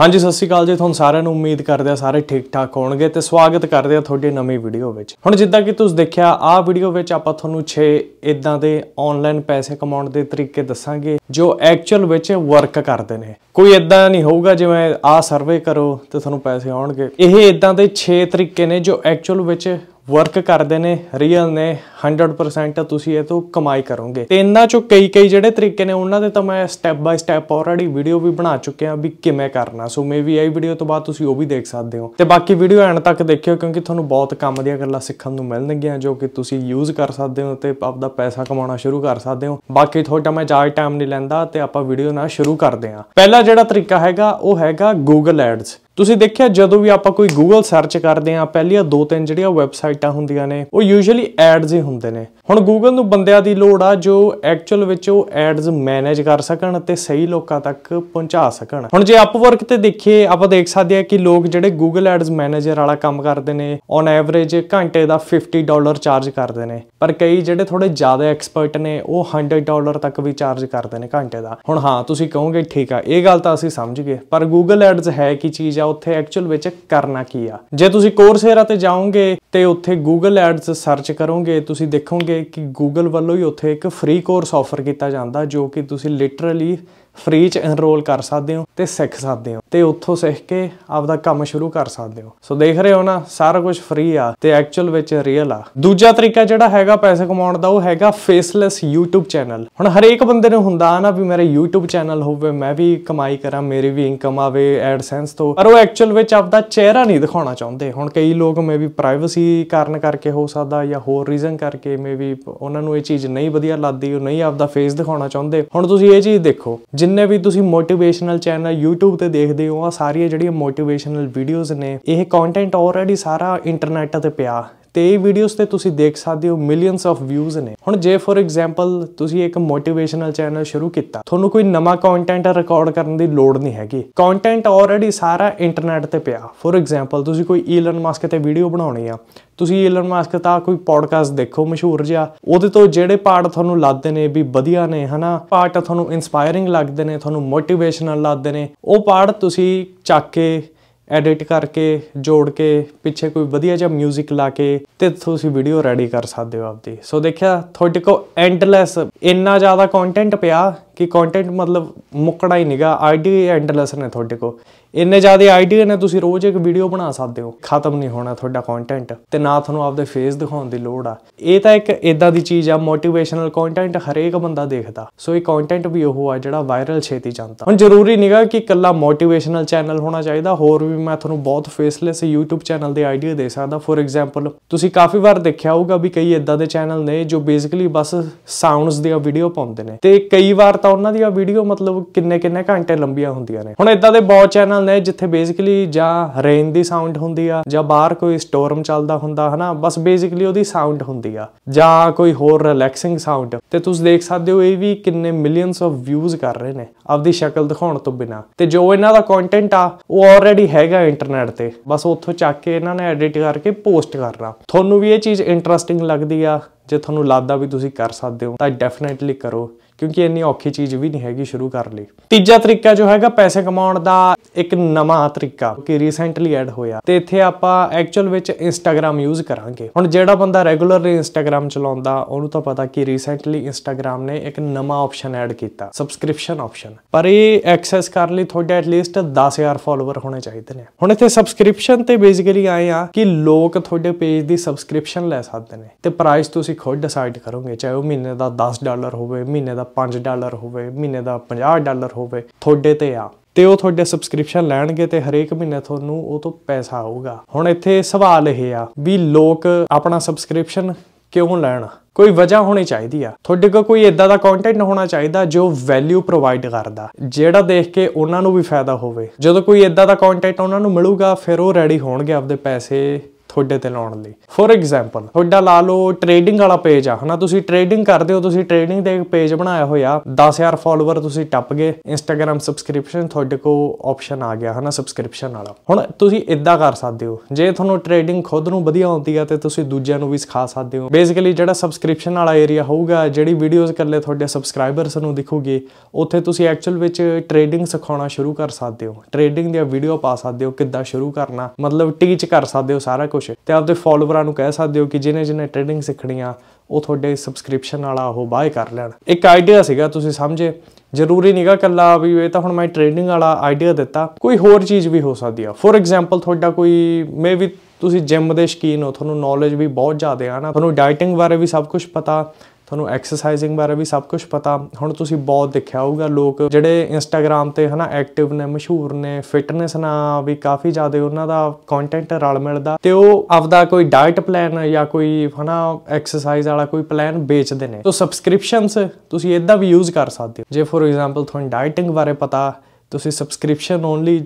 ਹਾਂਜੀ ਸਤਿ ਸ਼੍ਰੀ ਅਕਾਲ ਜੀ ਤੁਹਾਨੂੰ ਸਾਰਿਆਂ ਨੂੰ ਉਮੀਦ ਕਰਦੇ ਆ ਸਾਰੇ ਠੀਕ ਠਾਕ ਹੋਣਗੇ ਤੇ ਸਵਾਗਤ ਕਰਦੇ ਆ ਤੁਹਾਡੇ ਨਵੀਂ ਵੀਡੀਓ ਵਿੱਚ ਹੁਣ ਜਿੱਦਾਂ ਕਿ ਤੁਸੀਂ ਦੇਖਿਆ ਆਹ ਵੀਡੀਓ ਵਿੱਚ ਆਪਾਂ ਤੁਹਾਨੂੰ 6 ਇਦਾਂ ਦੇ ਆਨਲਾਈਨ ਪੈਸੇ ਕਮਾਉਣ ਦੇ ਤਰੀਕੇ ਦੱਸਾਂਗੇ ਜੋ ਐਕਚੁਅਲ ਵਿੱਚ ਵਰਕ ਕਰਦੇ ਨੇ ਕੋਈ ਇਦਾਂ ਨਹੀਂ ਹੋਊਗਾ ਜਿਵੇਂ ਆਹ ਸਰਵੇ ਕਰੋ ਤੇ ਤੁਹਾਨੂੰ ਪੈਸੇ ਆਉਣਗੇ ਇਹ ਇਦਾਂ ਦੇ 6 ਤਰੀਕੇ ਨੇ ਜੋ ਐਕਚੁਅਲ ਵਿੱਚ ਵਰਕ ਕਰਦੇ ਨੇ ਰੀਅਲ ਨੇ 100% ਤੁਸੀਂ ਇਹ ਤੋਂ ਕਮਾਈ ਕਰੋਗੇ ਤੇ ਇਹਨਾਂ ਚੋਂ ਕਈ ਕਈ ਜਿਹੜੇ ਤਰੀਕੇ ਨੇ ਉਹਨਾਂ ਦੇ ਤਾਂ ਮੈਂ step by step already video ਵੀ ਬਣਾ ਚੁੱਕਿਆ ਵੀ ਕਿਵੇਂ ਕਰਨਾ ਸੋ ਮੇਬੀ ਇਹ ਵੀਡੀਓ ਤੋਂ ਬਾਅਦ ਤੁਸੀਂ ਉਹ ਵੀ ਦੇਖ ਸਕਦੇ ਹੋ ਤੇ ਬਾਕੀ ਵੀਡੀਓ ਐਂਡ ਤੱਕ ਦੇਖਿਓ ਕਿਉਂਕਿ ਤੁਹਾਨੂੰ ਬਹੁਤ ਕੰਮ ਦੀਆਂ ਗੱਲਾਂ ਸਿੱਖਣ ਨੂੰ ਮਿਲਣਗੀਆਂ ਜੋ ਕਿ ਤੁਸੀਂ ਯੂਜ਼ ਕਰ ਸਕਦੇ ਹੋ ਤੇ ਆਪਦਾ ਪੈਸਾ ਕਮਾਉਣਾ ਸ਼ੁਰੂ ਕਰ ਸਕਦੇ ਹੋ ਬਾਕੀ ਤੁਹਾਡਾ ਮੈਂ ਜ਼ਿਆਦਾ ਟਾਈਮ ਨਹੀਂ ਲੈਂਦਾ ਤੇ ਆਪਾਂ ਵੀਡੀਓ ਨਾਲ ਸ਼ੁਰੂ ਕਰਦੇ ਹਾਂ ਪਹਿਲਾ ਜਿਹੜਾ ਤਰੀਕਾ ਹੈਗਾ ਉਹ ਹੈਗਾ Google Ads ਤੁਸੀਂ ਦੇਖਿਆ ਜਦੋਂ ਵੀ ਆਪਾਂ ਕੋਈ Google ਸਰਚ ਕਰਦੇ ਆ ਪਹਿਲੀਆਂ ਦੋ ਤਿੰਨ ਜਿਹੜੀਆਂ ਵੈਬਸਾਈਟਾਂ ਹੁੰਦੀਆਂ ਨੇ ਉਹ ਯੂਜੂਅਲੀ ਐਡਸ ਹੀ ਹੁੰਦੇ ਨੇ ਹੁਣ Google ਨੂੰ ਬੰਦਿਆਂ ਦੀ ਲੋੜ ਆ ਜੋ ਐਕਚੁਅਲ ਵਿੱਚ ਉਹ ਐਡਸ ਮੈਨੇਜ ਕਰ ਸਕਣ ਅਤੇ ਸਹੀ ਲੋਕਾਂ ਤੱਕ ਪਹੁੰਚਾ ਸਕਣ ਹੁਣ ਜੇ Upwork ਤੇ ਦੇਖੀਏ ਆਪਾਂ ਦੇਖ ਸਕਦੇ ਆ ਕਿ ਲੋਕ ਜਿਹੜੇ Google ਐਡਸ ਮੈਨੇਜਰ ਵਾਲਾ ਕੰਮ ਕਰਦੇ ਨੇ ਔਨ ਐਵਰੇਜ ਘੰਟੇ ਦਾ 50 ਡਾਲਰ ਚਾਰਜ ਕਰਦੇ ਨੇ ਪਰ ਕਈ ਜਿਹੜੇ ਥੋੜੇ ਜ਼ਿਆਦਾ ਐਕਸਪਰਟ ਨੇ ਉਹ 100 ਡਾਲਰ ਤੱਕ ਵੀ ਚਾਰਜ ਕਰਦੇ ਨੇ ਘੰਟੇ ਦਾ ਹੁਣ ਹਾਂ ਤੁਸੀਂ ਕਹੋਗੇ ਠੀਕ ਆ ਇਹ ਗੱਲ ਤਾਂ ਅਸੀਂ ਸਮਝ ਗਏ ਪਰ Google ਐਡਸ ਹੈ ਕੀ ਚੀਜ਼ ਜਾਂ ਉੱਥੇ ਐਕਚੁਅਲ ਵਿੱਚ ਕਰਨਾ ਕੀ ਆ ਜੇ ਤੁਸੀਂ ਕੋਰਸੇਰਾ ਤੇ ਜਾਓਗੇ ਤੇ ਉੱਥੇ Google Ads ਸਰਚ ਕਰੋਗੇ ਤੁਸੀਂ ਦੇਖੋਗੇ ਕਿ Google ਵੱਲੋਂ ਹੀ ਉੱਥੇ ਇੱਕ ਫ੍ਰੀ ਕੋਰਸ ਆਫਰ ਕੀਤਾ ਜਾਂਦਾ ਜੋ ਕਿ ਤੁਸੀਂ ਲਿਟਰਲੀ ਫ੍ਰੀ ਚ ਐਨਰੋਲ ਕਰ ਸਕਦੇ ਹੋ ਤੇ ਸਿੱਖ ਸਕਦੇ ਹੋ ਤੇ ਉੱਥੋਂ ਸਿੱਖ ਕੇ ਆਪਦਾ ਕੰਮ ਸ਼ੁਰੂ ਕਰ ਸਕਦੇ ਹੋ ਸੋ ਦੇਖ ਰਹੇ ਹੋ ਨਾ ਸਾਰਾ ਕੁਝ ਫ੍ਰੀ ਆ ਤੇ ਐਕਚੁਅਲ ਵਿੱਚ ਰੀਅਲ ਆ ਦੂਜਾ ਤਰੀਕਾ ਜਿਹੜਾ ਹੈਗਾ ਪੈਸੇ ਕਮਾਉਣ ਦਾ ਉਹ ਹੈਗਾ ਫੇਸਲੈਸ YouTube ਚੈਨਲ ਹੁਣ ਹਰੇਕ ਬੰਦੇ ਨੂੰ ਹੁੰਦਾ ਨਾ ਵੀ ਮੇਰੇ YouTube ਚੈਨਲ ਹੋਵੇ ਮੈਂ ਵੀ ਕਮਾਈ ਕਰਾਂ ਮੇਰੀ ਵੀ ਇਨਕਮ ਆਵੇ ਐਡਸੈਂਸ ਤੋਂ ਪਰ ਉਹ ਐਕਚੁਅਲ ਵਿੱਚ ਆਪਦਾ ਚਿਹਰਾ ਨਹੀਂ ਦਿਖਾਉਣਾ ਚਾਹੁੰਦੇ ਹੁਣ ਕਈ ਲੋਕ ਮੇ ਵੀ ਪ੍ਰਾਈਵੇਸੀ ਕਾਰਨ ਕਰਕੇ ਹੋ ਸਕਦਾ ਜਾਂ ਹੋਰ ਰੀਜ਼ਨ ਕਰਕੇ ਮੇ ਵੀ ਉਹਨਾਂ ਨੂੰ ਇਹ ਚੀਜ਼ ਨਹੀਂ ਵਧੀਆ ਲੱਗਦੀ ਉਹ ਨਹੀਂ ਆਪਦਾ ਫੇਸ ਦਿਖਾਉਣਾ ਚਾਹੁੰਦੇ ਹੁਣ ਤੁਸੀਂ ਇਹ ਚੀਜ਼ ਦੇਖੋ ਜਿੰਨੇ ਵੀ ਤੁਸੀਂ ਮੋਟੀਵੇਸ਼ਨਲ ਚੈਨਲ YouTube ਤੇ ਦੇਖਦੇ ਹੋ ਆ ਸਾਰੀਆਂ ਜਿਹੜੀਆਂ ਮੋਟੀਵੇਸ਼ਨਲ ਵੀਡੀਓਜ਼ ਨੇ ਇਹ ਕੰਟੈਂਟ ਆਲਰੇਡੀ ਸਾਰਾ ਇੰਟਰਨੈਟ ਤੇ ਪਿਆ ਤੇ ਇਹ ਵੀਡੀਓਸ ਤੇ ਤੁਸੀਂ ਦੇਖ ਸਕਦੇ ਹੋ ਮਿਲੀਅਨਸ ਆਫ ਵਿਊਜ਼ ਨੇ ਹੁਣ ਜੇ ਫੋਰ ਐਗਜ਼ਾਮਪਲ ਤੁਸੀਂ ਇੱਕ ਮੋਟੀਵੇਸ਼ਨਲ ਚੈਨਲ ਸ਼ੁਰੂ ਕੀਤਾ ਤੁਹਾਨੂੰ ਕੋਈ ਨਵਾਂ ਕੰਟੈਂਟ ਰਿਕਾਰਡ ਕਰਨ ਦੀ ਲੋੜ ਨਹੀਂ ਹੈਗੀ ਕੰਟੈਂਟ ਆਲਰੇਡੀ ਸਾਰਾ ਇੰਟਰਨੈਟ ਤੇ ਪਿਆ ਫੋਰ ਐਗਜ਼ਾਮਪਲ ਤੁਸੀਂ ਕੋਈ ਈਲਨ ਮਾਸਕ ਤੇ ਵੀਡੀਓ ਬਣਾਉਣੀ ਆ ਤੁਸੀਂ ਈਲਨ ਮਾਸਕ ਦਾ ਕੋਈ ਪੋਡਕਾਸਟ ਦੇਖੋ ਮਸ਼ਹੂਰ ਜਿਹਾ ਉਹਦੇ ਤੋਂ ਜਿਹੜੇ ਪਾਰਟ ਤੁਹਾਨੂੰ ਲੱਗਦੇ ਨੇ ਵੀ ਵਧੀਆ ਨੇ ਹਨਾ ਪਾਰਟ ਤੁਹਾਨੂੰ ਇਨਸਪਾਇਰਿੰਗ ਲੱਗਦੇ ਨੇ ਤੁਹਾਨੂੰ ਮੋਟੀਵੇਸ਼ਨਲ ਲੱਗਦੇ ਨੇ ਉਹ ਪਾਰਟ ਤੁਸੀਂ ਚੱਕ ਕੇ ਐਡਿਟ ਕਰਕੇ ਜੋੜ ਕੇ ਪਿੱਛੇ ਕੋਈ ਵਧੀਆ ਜਿਹਾ 뮤직 ਲਾ ਕੇ ਤੇ ਤੁਸੀਂ ਵੀਡੀਓ ਰੈਡੀ ਕਰ ਸਕਦੇ ਹੋ ਆਪਦੀ ਸੋ ਦੇਖਿਆ ਤੁਹਾਡੇ ਕੋ ਐਂਡਲੈਸ ਇੰਨਾ ਜ਼ਿਆਦਾ ਕੰਟੈਂਟ ਪਿਆ ਕਿ ਕੰਟੈਂਟ ਮਤਲਬ ਮੁਕੜਾ ਹੀ ਨਹੀਂਗਾ ਆਈਡੀ ਐਂਡਲੈਸ ਨੇ ਤੁਹਾਡੇ ਕੋ ਇੰਨੇ ਜ਼ਿਆਦਾ ਆਈਡੀਆ ਨੇ ਤੁਸੀਂ ਰੋਜ਼ ਇੱਕ ਵੀਡੀਓ ਬਣਾ ਸਕਦੇ ਹੋ ਖਤਮ ਨਹੀਂ ਹੋਣਾ ਤੁਹਾਡਾ ਕੰਟੈਂਟ ਤੇ ਨਾ ਤੁਹਾਨੂੰ ਆਪਦੇ ਫੇਸ ਦਿਖਾਉਣ ਦੀ ਲੋੜ ਆ ਇਹ ਤਾਂ ਇੱਕ ਇਦਾਂ ਦੀ ਚੀਜ਼ ਆ ਮੋਟੀਵੇਸ਼ਨਲ ਕੰਟੈਂਟ ਹਰੇਕ ਬੰਦਾ ਦੇਖਦਾ ਸੋ ਇਹ ਕੰਟੈਂਟ ਵੀ ਉਹ ਆ ਜਿਹੜਾ ਵਾਇਰਲ ਛੇਤੀ ਜਾਂਦਾ ਹੁਣ ਜ਼ਰੂਰੀ ਨਹੀਂਗਾ ਕਿ ਇਕੱਲਾ ਮੋਟੀਵੇਸ਼ਨਲ ਚੈਨਲ ਹੋਣਾ ਚਾਹੀਦਾ ਹੋਰ ਵੀ ਮੈਂ ਤੁਹਾਨੂੰ ਬਹੁਤ ਫੇਸਲੈਸ YouTube ਚੈਨਲ ਦੇ ਆਈਡੀਆ ਦੇ ਸਕਦਾ ਫੋਰ ਐਗਜ਼ਾਮਪਲ ਤੁਸੀਂ ਕਾਫੀ ਵਾਰ ਦੇਖਿਆ ਹੋਊਗਾ ਵੀ ਕਈ ਇਦਾਂ ਦੇ ਚੈਨਲ ਨੇ ਜੋ ਬੇਸਿਕਲੀ ਬਸ ਸਾਊਂਡਸ ਦੀਆਂ ਵੀਡੀਓ ਪਾਉਂਦੇ ਨੇ ਤੇ ਕਈ ਵਾਰ ਪਤਾ ਉਹਨਾਂ ਦੀਆਂ ਵੀਡੀਓ ਮਤਲਬ ਕਿੰਨੇ ਕਿੰਨੇ ਘੰਟੇ ਲੰਬੀਆਂ ਹੁੰਦੀਆਂ ਨੇ ਹੁਣ ਇਦਾਂ ਦੇ ਬਹੁਤ ਚੈਨਲ ਨੇ ਜਿੱਥੇ ਬੇਸਿਕਲੀ ਜਾਂ ਰੇਨ ਦੀ ਸਾਊਂਡ ਹੁੰਦੀ ਆ ਜਾਂ ਬਾਹਰ ਕੋਈ ਸਟੋਰਮ ਚੱਲਦਾ ਹੁੰਦਾ ਹਨਾ ਬਸ ਬੇਸਿਕਲੀ ਉਹਦੀ ਸਾਊਂਡ ਹੁੰਦੀ ਆ ਜਾਂ ਕੋਈ ਹੋਰ ਰਿਲੈਕਸਿੰਗ ਸਾਊਂਡ ਤੇ ਤੁਸੀਂ ਦੇਖ ਸਕਦੇ ਹੋ ਇਹ ਵੀ ਕਿੰਨੇ ਮਿਲੀਅਨਸ ਆਫ ਵਿਊਜ਼ ਕਰ ਰਹੇ ਨੇ ਆਪਦੀ ਸ਼ਕਲ ਦਿਖਾਉਣ ਤੋਂ ਬਿਨਾ ਤੇ ਜੋ ਇਹਨਾਂ ਦਾ ਕੰਟੈਂਟ ਆ ਉਹ ਆਲਰੇਡੀ ਹੈਗਾ ਇੰਟਰਨੈਟ ਤੇ ਬਸ ਉੱਥੋਂ ਚੱਕ ਕੇ ਇਹਨਾਂ ਨੇ ਐਡਿਟ ਕਰਕੇ ਪੋਸਟ ਕਰਨਾ ਤੁਹਾਨੂੰ ਵੀ ਇਹ ਚੀਜ਼ ਇੰਟਰਸਟਿੰਗ ਲੱਗਦੀ ਆ ਜੇ ਤੁਹਾਨੂੰ ਲੱਗਦਾ ਵੀ ਤੁਸੀਂ ਕਰ ਸਕਦੇ ਹੋ ਤਾਂ ਡੈਫੀਨਿਟਲੀ ਕਰੋ ਕਿਉਂਕਿ ਇੰਨੀ ਔਖੀ ਚੀਜ਼ ਵੀ ਨਹੀਂ ਹੈਗੀ ਸ਼ੁਰੂ ਕਰ ਲਈ ਤੀਜਾ ਤਰੀਕਾ ਜੋ ਹੈਗਾ ਪੈਸੇ ਕਮਾਉਣ ਦਾ ਇੱਕ ਨਵਾਂ ਤਰੀਕਾ ਕਿ ਰੀਸੈਂਟਲੀ ਐਡ ਹੋਇਆ ਤੇ ਇੱਥੇ ਆਪਾਂ ਐਕਚੁਅਲ ਵਿੱਚ ਇੰਸਟਾਗ੍ਰam ਯੂਜ਼ ਕਰਾਂਗੇ ਹੁਣ ਜਿਹੜਾ ਬੰਦਾ ਰੈਗੂਲਰਲੀ ਇੰਸਟਾਗ੍ਰam ਚਲਾਉਂਦਾ ਉਹਨੂੰ ਤਾਂ ਪਤਾ ਕਿ ਰੀਸੈਂਟਲੀ ਇੰਸਟਾਗ੍ਰam ਨੇ ਇੱਕ ਨਵਾਂ ਆਪਸ਼ਨ ਐਡ ਕੀਤਾ ਸਬਸਕ੍ਰਿਪਸ਼ਨ ਆਪਸ਼ਨ ਪਰ ਇਹ ਐਕਸੈਸ ਕਰਨ ਲਈ ਤੁਹਾਡੇ ਐਟਲੀਸਟ 10000 ਫਾਲੋਅਰ ਹੋਣੇ ਚਾਹੀਦੇ ਨੇ ਹੁਣ ਇੱਥੇ ਸਬਸਕ੍ਰਿਪਸ਼ਨ ਤੇ ਬੇਸਿਕਲੀ ਆਏ ਆ ਕਿ ਲੋਕ ਤੁਹਾਡੇ ਪੇਜ ਦੀ ਸਬਸਕ੍ਰਿਪਸ਼ਨ ਲੈ ਸਕਦੇ ਨੇ ਤੇ ਪ੍ਰਾਈਸ ਤੁਸੀਂ ਖੁਦ ਡਿਸਾਈਡ ਕਰੋਗੇ ਚਾਹੇ ਉਹ ਮਹੀਨੇ ਦਾ 10 ਡਾਲਰ ਹੋਵੇ ਮਹੀਨੇ ਦਾ 5 ਡਾਲਰ ਹੋਵੇ ਮਹੀਨੇ ਦਾ 50 ਡਾਲਰ ਹੋਵੇ ਤੁਹਾਡੇ ਤੇ ਆ ਤੇ ਉਹ ਤੁਹਾਡੇ ਸਬਸਕ੍ਰਿਪਸ਼ਨ ਲੈਣਗੇ ਤੇ ਹਰੇਕ ਮਹੀਨੇ ਤੁਹਾਨੂੰ ਉਹ ਤੋਂ ਪੈਸਾ ਆਊਗਾ ਹੁਣ ਇੱਥੇ ਸਵਾਲ ਇਹ ਆ ਵੀ ਲੋਕ ਆਪਣਾ ਸਬਸਕ੍ਰਿਪਸ਼ਨ ਕਿਉਂ ਲੈਣ ਕੋਈ ਵਜ੍ਹਾ ਹੋਣੀ ਚਾਹੀਦੀ ਆ ਤੁਹਾਡੇ ਕੋਲ ਕੋਈ ਇਦਾਂ ਦਾ ਕੰਟੈਂਟ ਹੋਣਾ ਚਾਹੀਦਾ ਜੋ ਵੈਲਿਊ ਪ੍ਰੋਵਾਈਡ ਕਰਦਾ ਜਿਹੜਾ ਦੇਖ ਕੇ ਉਹਨਾਂ ਨੂੰ ਵੀ ਫਾਇਦਾ ਹੋਵੇ ਜਦੋਂ ਕੋਈ ਇਦਾਂ ਦਾ ਕੰਟੈਂਟ ਉਹਨਾਂ ਨੂੰ ਮਿਲੂਗਾ ਫਿਰ ਉਹ ਰੈਡੀ ਹੋਣਗੇ ਆਪਦੇ ਪੈਸੇ ਤੁਹਾਡੇ ਤੇ ਲਾਉਣ ਲਈ ਫੋਰ ਐਗਜ਼ਾਮਪਲ ਤੁਹਾਡਾ ਲਾ ਲਓ ਟ੍ਰੇਡਿੰਗ ਵਾਲਾ ਪੇਜ ਆ ਹਨਾ ਤੁਸੀਂ ਟ੍ਰੇਡਿੰਗ ਕਰਦੇ ਹੋ ਤੁਸੀਂ ਟ੍ਰੇਡਿੰਗ ਦੇ ਪੇਜ ਬਣਾਇਆ ਹੋਇਆ 10000 ਫਾਲੋਅਰ ਤੁਸੀਂ ਟੱਪ ਗਏ ਇੰਸਟਾਗ੍ਰam ਸਬਸਕ੍ਰਿਪਸ਼ਨ ਤੁਹਾਡੇ ਕੋ ਆਪਸ਼ਨ ਆ ਗਿਆ ਹਨਾ ਸਬਸਕ੍ਰਿਪਸ਼ਨ ਵਾਲਾ ਹੁਣ ਤੁਸੀਂ ਇਦਾਂ ਕਰ ਸਕਦੇ ਹੋ ਜੇ ਤੁਹਾਨੂੰ ਟ੍ਰੇਡਿੰਗ ਖੁਦ ਨੂੰ ਵਧੀਆ ਆਉਂਦੀ ਆ ਤੇ ਤੁਸੀਂ ਦੂਜਿਆਂ ਨੂੰ ਵੀ ਸਿਖਾ ਸਕਦੇ ਹੋ ਬੇਸਿਕਲੀ ਜਿਹੜਾ ਸਬਸਕ੍ਰਿਪਸ਼ਨ ਵਾਲਾ ਏਰੀਆ ਹੋਊਗਾ ਜਿਹੜੀ ਵੀਡੀਓਜ਼ ਕੱਲੇ ਤੁਹਾਡੇ ਸਬਸਕ੍ਰਾਈਬਰਸ ਨੂੰ ਦਿਖੂਗੀ ਉੱਥੇ ਤੁਸੀਂ ਐਕਚੁਅਲ ਵਿੱਚ ਟ੍ਰੇਡਿੰਗ ਸਿਖਾਉਣਾ ਸ਼ੁਰੂ ਕਰ ਸਕਦੇ ਹੋ ਟ੍ਰੇਡਿੰਗ ਦੀਆਂ ਵੀਡੀਓ ਪਾ ਸਕਦੇ ਹੋ ਕਿੱਦਾਂ ਸ਼ੁਰੂ ਕਰਨਾ ਮਤਲਬ ਟੀਚ ਕਰ ਸਕਦੇ ਹੋ ਸਾਰਾ ਕੁਝ ਕੁਝ ਤੇ ਆਪਦੇ ਫਾਲੋਅਰਾਂ ਨੂੰ ਕਹਿ ਸਕਦੇ ਹੋ ਕਿ ਜਿਨੇ ਜਿਨੇ ਟ੍ਰੇਡਿੰਗ ਸਿੱਖਣੀ ਆ ਉਹ ਤੁਹਾਡੇ ਸਬਸਕ੍ਰਿਪਸ਼ਨ ਵਾਲਾ ਉਹ ਬਾਏ ਕਰ ਲੈਣ ਇੱਕ ਆਈਡੀਆ ਸੀਗਾ ਤੁਸੀਂ ਸਮਝੇ ਜ਼ਰੂਰੀ ਨਹੀਂਗਾ ਕੱਲਾ ਵੀ ਇਹ ਤਾਂ ਹੁਣ ਮੈਂ ਟ੍ਰੇਡਿੰਗ ਵਾਲਾ ਆਈਡੀਆ ਦਿੱਤਾ ਕੋਈ ਹੋਰ ਚੀਜ਼ ਵੀ ਹੋ ਸਕਦੀ ਆ ਫੋਰ ਐਗਜ਼ਾਮਪਲ ਤੁਹਾਡਾ ਕੋਈ ਮੇ ਵੀ ਤੁਸੀਂ ਜਿਮ ਦੇ ਸ਼ਕੀਨ ਹੋ ਤੁਹਾਨੂੰ ਨੌਲੇਜ ਵੀ ਬਹੁਤ ਜ਼ਿਆਦਾ ਆ ਨਾ ਤੁਹਾਨੂੰ ਡਾਈਟਿੰਗ ਬਾਰੇ ਵੀ ਸਭ ਕੁਝ ਪਤਾ ਤੁਹਾਨੂੰ ਐਕਸਰਸਾਈਜ਼ਿੰਗ ਬਾਰੇ ਵੀ ਸਭ ਕੁਝ ਪਤਾ ਹੁਣ ਤੁਸੀਂ ਬਹੁਤ ਦੇਖਿਆ ਹੋਊਗਾ ਲੋਕ ਜਿਹੜੇ ਇੰਸਟਾਗ੍ਰam ਤੇ ਹਨਾ ਐਕਟਿਵ ਨੇ ਮਸ਼ਹੂਰ ਨੇ ਫਿਟਨੈਸ ਨਾਲ ਵੀ ਕਾਫੀ ਜ਼ਿਆਦਾ ਉਹਨਾਂ ਦਾ ਕੰਟੈਂਟ ਰਲ ਮਿਲਦਾ ਤੇ ਉਹ ਆਪਦਾ ਕੋਈ ਡਾਈਟ ਪਲਾਨ ਜਾਂ ਕੋਈ ਹਨਾ ਐਕਸਰਸਾਈਜ਼ ਵਾਲਾ ਕੋਈ ਪਲਾਨ ਵੇਚਦੇ ਨੇ ਤੋਂ ਸਬਸਕ੍ਰਿਪਸ਼ਨਸ ਤੁਸੀਂ ਇਦਾਂ ਵੀ ਯੂਜ਼ ਕਰ ਸਕਦੇ ਹੋ ਜੇ ਫੋਰ ਐਗਜ਼ਾਮਪਲ ਤੁਹਾਨੂੰ ਡਾਈਟਿੰਗ ਬਾਰੇ ਪਤਾ ਤੁਸੀਂ ਸਬਸਕ੍ਰਿਪਸ਼ਨ ਓਨਲੀ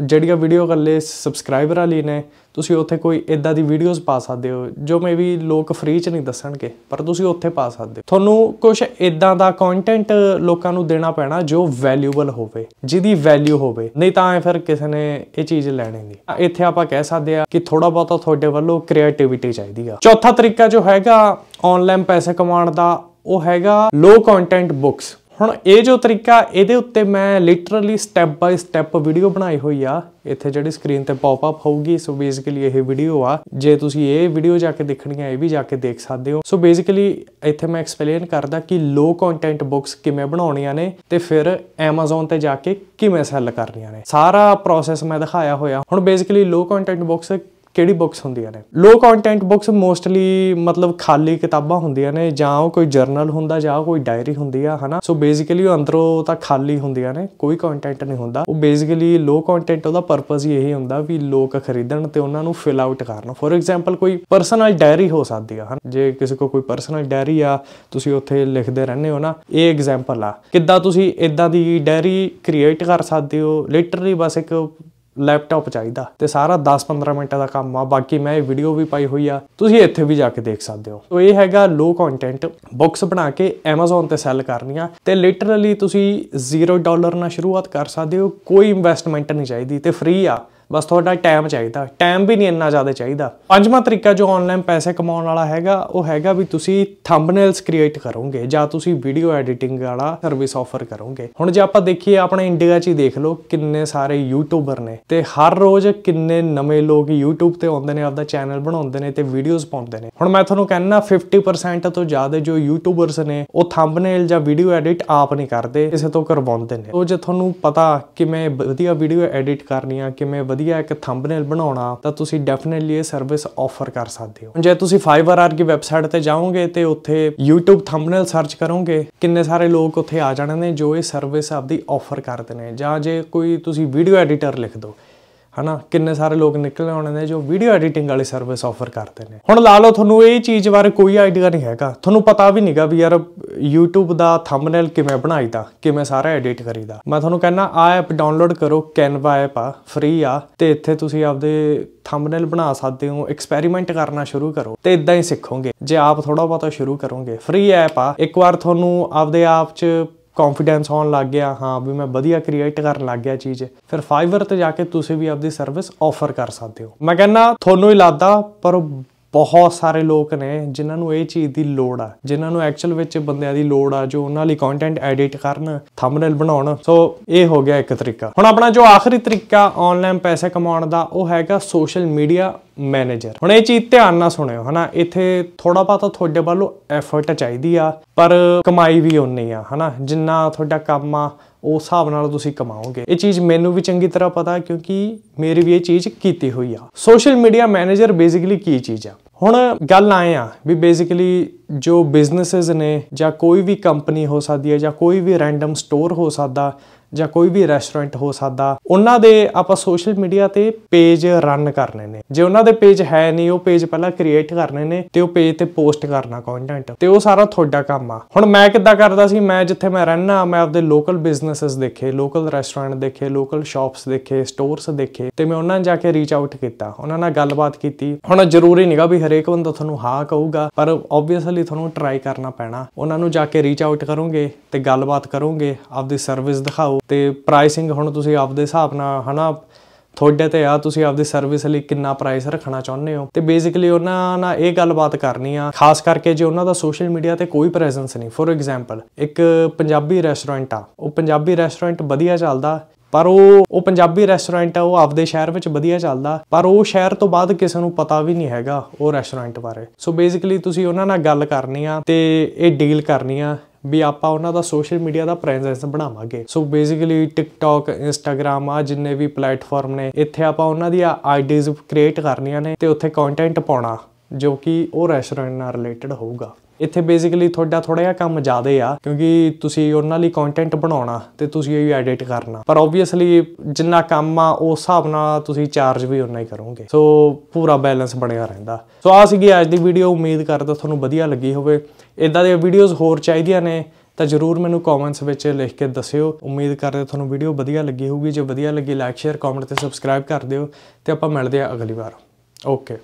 ਜਿਹੜੀਆਂ ਵੀਡੀਓ ਕੱਲੇ ਸਬਸਕ੍ਰਾਈਬਰ ਵਾਲੀ ਨੇ ਤੁਸੀਂ ਉੱਥੇ ਕੋਈ ਇਦਾਂ ਦੀ ਵੀਡੀਓਜ਼ ਪਾ ਸਕਦੇ ਹੋ ਜੋ ਮੇ ਵੀ ਲੋਕ ਫ੍ਰੀ ਚ ਨਹੀਂ ਦੱਸਣਗੇ ਪਰ ਤੁਸੀਂ ਉੱਥੇ ਪਾ ਸਕਦੇ ਹੋ ਤੁਹਾਨੂੰ ਕੁਝ ਇਦਾਂ ਦਾ ਕੰਟੈਂਟ ਲੋਕਾਂ ਨੂੰ ਦੇਣਾ ਪੈਣਾ ਜੋ ਵੈਲਿਊਬਲ ਹੋਵੇ ਜਿਹਦੀ ਵੈਲਿਊ ਹੋਵੇ ਨਹੀਂ ਤਾਂ ਫਿਰ ਕਿਸੇ ਨੇ ਇਹ ਚੀਜ਼ ਲੈਣੀ ਨਹੀਂ ਇੱਥੇ ਆਪਾਂ ਕਹਿ ਸਕਦੇ ਆ ਕਿ ਥੋੜਾ ਬਹੁਤਾ ਤੁਹਾਡੇ ਵੱਲੋਂ ਕ੍ਰੀਏਟੀਵਿਟੀ ਚਾਹੀਦੀ ਆ ਚੌਥਾ ਤਰੀਕਾ ਜੋ ਹੈਗਾ ਆਨਲਾਈਨ ਪੈਸੇ ਕਮਾਉਣ ਦਾ ਉਹ ਹੈਗਾ ਲੋ ਕੰਟੈਂਟ ਬੁੱਕਸ ਹੁਣ ਇਹ ਜੋ ਤਰੀਕਾ ਇਹਦੇ ਉੱਤੇ ਮੈਂ literally step by step video ਬਣਾਈ ਹੋਈ ਆ ਇੱਥੇ ਜਿਹੜੀ ਸਕਰੀਨ ਤੇ ਪੌਪ ਅਪ ਹੋਊਗੀ ਸੋ ਬੇਸਿਕਲੀ ਇਹ ਵੀਡੀਓ ਆ ਜੇ ਤੁਸੀਂ ਇਹ ਵੀਡੀਓ ਜਾ ਕੇ ਦੇਖਣੀ ਆ ਇਹ ਵੀ ਜਾ ਕੇ ਦੇਖ ਸਕਦੇ ਹੋ ਸੋ ਬੇਸਿਕਲੀ ਇੱਥੇ ਮੈਂ ਐਕਸਪਲੇਨ ਕਰਦਾ ਕਿ ਲੋ ਕੰਟੈਂਟ ਬੁੱਕਸ ਕਿਵੇਂ ਬਣਾਉਣੀਆਂ ਨੇ ਤੇ ਫਿਰ Amazon ਤੇ ਜਾ ਕੇ ਕਿਵੇਂ ਸੈਲ ਕਰਨੀਆਂ ਨੇ ਸਾਰਾ ਪ੍ਰੋਸੈਸ ਮੈਂ ਦਿਖਾਇਆ ਹੋਇਆ ਹੁਣ ਬੇਸਿਕਲੀ ਲੋ ਕੰਟੈਂਟ ਬੁੱਕਸ ਕਿਹੜੀ ਬੁੱਕਸ ਹੁੰਦੀਆਂ ਨੇ ਲੋ ਕੰਟੈਂਟ ਬੁੱਕਸ ਮੋਸਟਲੀ ਮਤਲਬ ਖਾਲੀ ਕਿਤਾਬਾਂ ਹੁੰਦੀਆਂ ਨੇ ਜਾਂ ਉਹ ਕੋਈ ਜਰਨਲ ਹੁੰਦਾ ਜਾਂ ਕੋਈ ਡਾਇਰੀ ਹੁੰਦੀ ਆ ਹਨਾ ਸੋ ਬੇਸਿਕਲੀ ਉਹ ਅੰਦਰੋਂ ਤਾਂ ਖਾਲੀ ਹੁੰਦੀਆਂ ਨੇ ਕੋਈ ਕੰਟੈਂਟ ਨਹੀਂ ਹੁੰਦਾ ਉਹ ਬੇਸਿਕਲੀ ਲੋ ਕੰਟੈਂਟ ਉਹਦਾ ਪਰਪਸ ਹੀ ਇਹੀ ਹੁੰਦਾ ਵੀ ਲੋਕ ਖਰੀਦਣ ਤੇ ਉਹਨਾਂ ਨੂੰ ਫਿਲ ਆਊਟ ਕਰਨ ਫੋਰ ਐਗਜ਼ਾਮਪਲ ਕੋਈ ਪਰਸਨਲ ਡਾਇਰੀ ਹੋ ਸਕਦੀ ਆ ਹਨਾ ਜੇ ਕਿਸੇ ਕੋ ਕੋਈ ਪਰਸਨਲ ਡਾਇਰੀ ਆ ਤੁਸੀਂ ਉੱਥੇ ਲਿਖਦੇ ਰਹਿੰਦੇ ਹੋ ਨਾ ਇਹ ਐਗਜ਼ਾਮਪਲ ਆ ਕਿੱਦਾਂ ਤੁਸੀਂ ਇਦਾਂ ਦੀ ਡਾਇਰੀ ਕ੍ਰੀਏਟ ਕਰ ਸਕਦੇ ਹੋ ਲਿਟਰਲੀ ਬਸ ਇੱਕ ਲੈਪਟਾਪ ਚਾਹੀਦਾ ਤੇ ਸਾਰਾ 10-15 ਮਿੰਟਾਂ ਦਾ ਕੰਮ ਆ ਬਾਕੀ ਮੈਂ ਇਹ ਵੀਡੀਓ ਵੀ ਪਾਈ ਹੋਈ ਆ ਤੁਸੀਂ ਇੱਥੇ ਵੀ ਜਾ ਕੇ ਦੇਖ ਸਕਦੇ ਹੋ ਸੋ ਇਹ ਹੈਗਾ ਲੋ ਕੰਟੈਂਟ ਬੁੱਕਸ ਬਣਾ ਕੇ Amazon ਤੇ ਸੈਲ ਕਰਨੀਆਂ ਤੇ ਲਿਟਰਲੀ ਤੁਸੀਂ 0 ਡਾਲਰ ਨਾਲ ਸ਼ੁਰੂਆਤ ਕਰ ਸਕਦੇ ਹੋ ਕੋਈ ਇਨਵੈਸਟਮੈਂਟ ਨਹੀਂ ਚਾਹੀਦੀ ਤੇ ਫ੍ਰੀ ਆ ਬਸ ਤੁਹਾਡਾ ਟਾਈਮ ਚਾਹੀਦਾ ਟਾਈਮ ਵੀ ਨਹੀਂ ਇੰਨਾ ਜ਼ਿਆਦਾ ਚਾਹੀਦਾ ਪੰਜਵਾਂ ਤਰੀਕਾ ਜੋ ਆਨਲਾਈਨ ਪੈਸੇ ਕਮਾਉਣ ਵਾਲਾ ਹੈਗਾ ਉਹ ਹੈਗਾ ਵੀ ਤੁਸੀਂ ਥੰਬਨੇਲਸ ਕ੍ਰੀਏਟ ਕਰੋਗੇ ਜਾਂ ਤੁਸੀਂ ਵੀਡੀਓ ਐਡੀਟਿੰਗ ਵਾਲਾ ਸਰਵਿਸ ਆਫਰ ਕਰੋਗੇ ਹੁਣ ਜੇ ਆਪਾਂ ਦੇਖੀਏ ਆਪਣੇ ਇੰਡੀਆ 'ਚ ਹੀ ਦੇਖ ਲਓ ਕਿੰਨੇ ਸਾਰੇ ਯੂਟਿਊਬਰ ਨੇ ਤੇ ਹਰ ਰੋਜ਼ ਕਿੰਨੇ ਨਵੇਂ ਲੋਕ YouTube ਤੇ ਆਉਂਦੇ ਨੇ ਆਪਦਾ ਚੈਨਲ ਬਣਾਉਂਦੇ ਨੇ ਤੇ ਵੀਡੀਓਜ਼ ਪਾਉਂਦੇ ਨੇ ਹੁਣ ਮੈਂ ਤੁਹਾਨੂੰ ਕਹਿੰਨਾ 50% ਤੋਂ ਜ਼ਿਆਦਾ ਜੋ ਯੂਟਿਊਬਰਸ ਨੇ ਉਹ ਥੰਬਨੇਲ ਜਾਂ ਵੀਡੀਓ ਐਡਿਟ ਆਪ ਨਹੀਂ ਕਰਦੇ ਕਿਸੇ ਤੋਂ ਕਰਵਾਉਂਦੇ ਨੇ ਉਹ ਜੇ ਤੁਹਾਨੂੰ ਪਤਾ ਕਿਵੇਂ ਵਧੀਆ ਵੀਡੀਓ ਐਡਿਟ ਕਰਨੀ ਆ ਕਿਵੇਂ ਵਧੀਆ ਇੱਕ ਥੰਬਨੇਲ ਬਣਾਉਣਾ ਤਾਂ ਤੁਸੀਂ ਡੈਫੀਨਿਟਲੀ ਇਹ ਸਰਵਿਸ ਆਫਰ ਕਰ ਸਕਦੇ ਹੋ ਜੇ ਤੁਸੀਂ ਆਰ ਦੀ ਵੈਬਸਾਈਟ ਤੇ ਜਾਓਗੇ ਤੇ ਉੱਥੇ YouTube ਥੰਬਨੇਲ ਸਰਚ ਕਰੋਗੇ ਕਿੰਨੇ ਸਾਰੇ ਲੋਕ ਉੱਥੇ ਆ ਜਾਣਗੇ ਜੋ ਇਹ ਸਰਵਿਸ ਆਪਦੀ ਆਫਰ ਕਰਦੇ ਨੇ ਜਾਂ ਜੇ ਕੋਈ ਤੁਸੀਂ ਵੀਡੀਓ ਐਡੀਟਰ ਲਿਖ ਦੋ ਹਨਾ ਕਿੰਨੇ ਸਾਰੇ ਲੋਕ ਨਿਕਲ ਆਉਣੇ ਨੇ ਜੋ ਵੀਡੀਓ ਐਡੀਟਿੰਗ ਵਾਲੀ ਸਰਵਿਸ ਆਫਰ ਕਰਦੇ ਨੇ ਹੁਣ ਲਾ ਲਓ ਤੁਹਾਨੂੰ ਇਹ ਚੀਜ਼ ਬਾਰੇ ਕੋਈ ਆਈਡੀਆ ਨਹੀਂ ਹੈਗਾ ਤੁਹਾਨੂੰ ਪਤਾ ਵੀ ਨਹੀਂਗਾ ਵੀ ਯਾਰ YouTube ਦਾ ਥੰਬਨੇਲ ਕਿਵੇਂ ਬਣਾਈਦਾ ਕਿਵੇਂ ਸਾਰਾ ਐਡਿਟ ਕਰੀਦਾ ਮੈਂ ਤੁਹਾਨੂੰ ਕਹਿੰਦਾ ਆ ਐਪ ਡਾਊਨਲੋਡ ਕਰੋ Canva ਐਪ ਆ ਫ੍ਰੀ ਆ ਤੇ ਇੱਥੇ ਤੁਸੀਂ ਆਪਦੇ ਥੰਬਨੇਲ ਬਣਾ ਸਕਦੇ ਹੋ ਐਕਸਪੈਰੀਮੈਂਟ ਕਰਨਾ ਸ਼ੁਰੂ ਕਰੋ ਤੇ ਇਦਾਂ ਹੀ ਸਿੱਖੋਗੇ ਜੇ ਆਪ ਥੋੜਾ ਬਹੁਤਾ ਸ਼ੁਰੂ ਕਰੋਗੇ ਫ੍ਰੀ ਐਪ ਆ ਇੱਕ ਵਾਰ ਤੁਹਾਨੂੰ ਆਪਦੇ ਆਪ 'ਚ ਕੌਨਫੀਡੈਂਸ ਹੋਣ ਲੱਗ ਗਿਆ ਹਾਂ ਵੀ ਮੈਂ ਵਧੀਆ ਕ੍ਰੀਏਟ ਕਰਨ ਲੱਗ ਗਿਆ ਚੀਜ਼ ਫਿਰ ਫਾਈਵਰ ਤੇ ਜਾ ਕੇ ਤੁਸੀਂ ਵੀ ਆਪਦੀ ਸਰਵਿਸ ਆਫਰ ਕਰ ਸਕਦੇ ਹੋ ਮੈਂ ਕਹਿੰਦਾ ਤੁਹਾਨੂੰ ਹੀ ਲੱਗਦਾ ਪਰ ਬਹੁਤ ਸਾਰੇ ਲੋਕ ਨੇ ਜਿਨ੍ਹਾਂ ਨੂੰ ਇਹ ਚੀਜ਼ ਦੀ ਲੋੜ ਆ ਜਿਨ੍ਹਾਂ ਨੂੰ ਐਕਚੁਅਲ ਵਿੱਚ ਬੰਦਿਆਂ ਦੀ ਲੋੜ ਆ ਜੋ ਉਹਨਾਂ ਲਈ ਕੰਟੈਂਟ ਐਡਿਟ ਕਰਨ ਥੰਬਨੇਲ ਬਣਾਉਣ ਸੋ ਇਹ ਹੋ ਗਿਆ ਇੱਕ ਤਰੀਕਾ ਹੁਣ ਆਪਣਾ ਜੋ ਆਖਰੀ ਤਰੀਕਾ ਆਨਲਾਈਨ ਪੈਸੇ ਕਮਾਉਣ ਦਾ ਉਹ ਹੈਗਾ ਸੋਸ਼ਲ ਮੀਡੀਆ ਮੈਨੇਜਰ ਹੁਣ ਇਹ ਚੀਜ਼ ਧਿਆਨ ਨਾਲ ਸੁਣਿਓ ਹਨਾ ਇੱਥੇ ਥੋੜਾ ਬਾਤ ਤੁਹਾਡੇ ਵੱਲੋਂ ਐਫਰਟ ਚਾਹੀਦੀ ਆ ਪਰ ਕਮਾਈ ਵੀ ਉਨੀ ਆ ਹਨਾ ਜਿੰਨਾ ਤੁਹਾਡਾ ਕੰਮ ਆ ਉਹ ਹਿਸਾਬ ਨਾਲ ਤੁਸੀਂ ਕਮਾਓਗੇ ਇਹ ਚੀਜ਼ ਮੈਨੂੰ ਵੀ ਚੰਗੀ ਤਰ੍ਹਾਂ ਪਤਾ ਕਿਉਂਕਿ ਮੇਰੀ ਵੀ ਇਹ ਚੀਜ਼ ਕੀਤੀ ਹੋਈ ਆ ਸੋਸ਼ਲ ਮੀਡੀਆ ਮੈਨੇਜਰ ਬੇਸਿਕਲੀ ਕੀ ਚੀਜ਼ ਆ ਹੁਣ ਗੱਲ ਆਏ ਆ ਵੀ ਬੇਸਿਕਲੀ ਜੋ ਬਿਜ਼ਨੈਸਸ ਨੇ ਜਾਂ ਕੋਈ ਵੀ ਕੰਪਨੀ ਹੋ ਸਕਦੀ ਹੈ ਜਾਂ ਕੋਈ ਵੀ ਰੈਂਡਮ ਸਟੋਰ ਹੋ ਸਕਦਾ ਜਾਂ ਕੋਈ ਵੀ ਰੈਸਟੋਰੈਂਟ ਹੋ ਸਕਦਾ ਉਹਨਾਂ ਦੇ ਆਪਾਂ ਸੋਸ਼ਲ ਮੀਡੀਆ ਤੇ ਪੇਜ ਰਨ ਕਰਨੇ ਨੇ ਜੇ ਉਹਨਾਂ ਦੇ ਪੇਜ ਹੈ ਨਹੀਂ ਉਹ ਪੇਜ ਪਹਿਲਾਂ ਕ੍ਰੀਏਟ ਕਰਨੇ ਨੇ ਤੇ ਉਹ ਪੇਜ ਤੇ ਪੋਸਟ ਕਰਨਾ ਕੰਟੈਂਟ ਤੇ ਉਹ ਸਾਰਾ ਤੁਹਾਡਾ ਕੰਮ ਆ ਹੁਣ ਮੈਂ ਕਿੱਦਾਂ ਕਰਦਾ ਸੀ ਮੈਂ ਜਿੱਥੇ ਮੈਂ ਰਹਿਣਾ ਮੈਂ ਆਪਦੇ ਲੋਕਲ ਬਿਜ਼ਨੈਸਸ ਦੇਖੇ ਲੋਕਲ ਰੈਸਟੋਰੈਂਟ ਦੇਖੇ ਲੋਕਲ ਸ਼ਾਪਸ ਦੇਖੇ ਸਟੋਰਸ ਦੇਖੇ ਤੇ ਮੈਂ ਉਹਨਾਂ ਨੂੰ ਜਾ ਕੇ ਰੀਚ ਆਊਟ ਕੀਤਾ ਉਹਨਾਂ ਨਾਲ ਗੱਲਬਾਤ ਕੀਤੀ ਹੁਣ ਜ਼ਰੂਰੀ ਨਹੀਂਗਾ ਵੀ ਹਰੇਕ ਬੰਦਾ ਤੁਹਾਨੂੰ ਹਾਂ ਕਹੂਗਾ ਪਰ ਆਬਵੀਅਸਲੀ ਤੁਹਾਨੂੰ ਟਰਾਈ ਕਰਨਾ ਪੈਣਾ ਉਹਨਾਂ ਨੂੰ ਜਾ ਕੇ ਰੀਚ ਆਊਟ ਕਰੋਗੇ ਤੇ ਗੱਲਬਾਤ ਕਰੋਗੇ ਆਪਦੀ ਸਰਵਿਸ ਦਿਖਾਓ ਤੇ ਪ੍ਰਾਈਸਿੰਗ ਹੁਣ ਤੁਸੀਂ ਆਪਦੇ ਹਿਸਾਬ ਨਾਲ ਹਨਾ ਤੁਹਾਡੇ ਤੇ ਆ ਤੁਸੀਂ ਆਪਦੀ ਸਰਵਿਸ ਲਈ ਕਿੰਨਾ ਪ੍ਰਾਈਸ ਰੱਖਣਾ ਚਾਹੁੰਦੇ ਹੋ ਤੇ ਬੇਸਿਕਲੀ ਉਹਨਾਂ ਨਾਲ ਇਹ ਗੱਲਬਾਤ ਕਰਨੀ ਆ ਖਾਸ ਕਰਕੇ ਜੇ ਉਹਨਾਂ ਦਾ ਸੋਸ਼ਲ ਮੀਡੀਆ ਤੇ ਕੋਈ ਪ੍ਰੈਜ਼ੈਂਸ ਨਹੀਂ ਫੋਰ ਐਗਜ਼ਾਮਪਲ ਇੱਕ ਪੰਜਾਬੀ ਰੈਸਟੋਰੈਂਟ ਆ ਉਹ ਪੰਜਾਬੀ ਰੈਸਟੋਰੈਂਟ ਵਧੀਆ ਚੱਲਦਾ ਪਰ ਉਹ ਉਹ ਪੰਜਾਬੀ ਰੈਸਟੋਰੈਂਟ ਆ ਉਹ ਆਪਦੇ ਸ਼ਹਿਰ ਵਿੱਚ ਵਧੀਆ ਚੱਲਦਾ ਪਰ ਉਹ ਸ਼ਹਿਰ ਤੋਂ ਬਾਅਦ ਕਿਸੇ ਨੂੰ ਪਤਾ ਵੀ ਨਹੀਂ ਹੈਗਾ ਉਹ ਰੈਸਟੋਰੈਂਟ ਬਾਰੇ ਸੋ ਬੇਸਿਕਲੀ ਤੁਸੀਂ ਉਹਨਾਂ ਨਾਲ ਗੱਲ ਕਰਨੀ ਆ ਤੇ ਇਹ ਡੀਲ ਕਰਨੀ ਆ ਵੀ ਆਪਾਂ ਉਹਨਾਂ ਦਾ ਸੋਸ਼ਲ ਮੀਡੀਆ ਦਾ ਪ੍ਰੈਜ਼ੈਂਸ ਬਣਾਵਾਂਗੇ ਸੋ ਬੇਸਿਕਲੀ ਟਿਕਟੌਕ ਇੰਸਟਾਗ੍ਰam ਆ ਜਿੰਨੇ ਵੀ ਪਲੇਟਫਾਰਮ ਨੇ ਇੱਥੇ ਆਪਾਂ ਉਹਨਾਂ ਦੀ ਆਈਡੀਜ਼ ਕ੍ਰੀਏਟ ਕਰਨੀਆਂ ਨੇ ਤੇ ਉੱਥੇ ਕੰਟੈਂਟ ਪਾਉਣਾ ਜੋ ਕਿ ਉਹ ਰੈਸਟੋਰੈਂਟ ਨਾਲ ਰਿਲੇਟਡ ਹੋਊਗਾ ਇੱਥੇ ਬੇਸਿਕਲੀ ਤੁਹਾਡਾ ਥੋੜਾ ਜਿਹਾ ਕੰਮ ਜ਼ਿਆਦਾ ਆ ਕਿਉਂਕਿ ਤੁਸੀਂ ਉਹਨਾਂ ਲਈ ਕੰਟੈਂਟ ਬਣਾਉਣਾ ਤੇ ਤੁਸੀਂ ਇਹ ਐਡਿਟ ਕਰਨਾ ਪਰ ਆਬਵੀਅਸਲੀ ਜਿੰਨਾ ਕੰਮ ਆ ਉਸ ਹਿਸਾਬ ਨਾਲ ਤੁਸੀਂ ਚਾਰਜ ਵੀ ਉਨਾ ਹੀ ਕਰੋਗੇ ਸੋ ਪੂਰਾ ਬੈਲੈਂਸ ਬਣਿਆ ਰਹਿੰਦਾ ਸੋ ਆ ਸੀਗੀ ਅੱਜ ਦੀ ਵੀਡੀਓ ਉਮੀਦ ਕਰਦਾ ਤੁਹਾਨੂੰ ਵਧੀਆ ਲੱਗੀ ਹੋਵੇ ਇਦਾਂ ਦੇ ਵੀਡੀਓਜ਼ ਹੋਰ ਚਾਹੀਦੀਆਂ ਨੇ ਤਾਂ ਜਰੂਰ ਮੈਨੂੰ ਕਮੈਂਟਸ ਵਿੱਚ ਲਿਖ ਕੇ ਦੱਸਿਓ ਉਮੀਦ ਕਰਦੇ ਤੁਹਾਨੂੰ ਵੀਡੀਓ ਵਧੀਆ ਲੱਗੀ ਹੋਊਗੀ ਜੇ ਵਧੀਆ ਲੱਗੀ ਲਾਈਕ ਸ਼ੇਅਰ ਕਮੈਂਟ ਤੇ ਸਬਸਕ੍ਰਾਈਬ ਕਰ ਦਿਓ ਤੇ ਆਪਾਂ ਮਿਲਦੇ ਆ ਅਗਲੀ ਵਾਰ ਓਕੇ